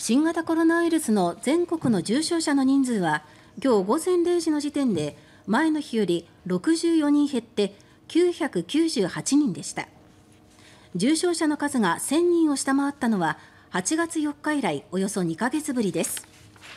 新型コロナウイルスの全国の重症者の人数は今日午前0時の時点で前の日より64人減って998人でした重症者の数が1000人を下回ったのは8月4日以来およそ2ヶ月ぶりです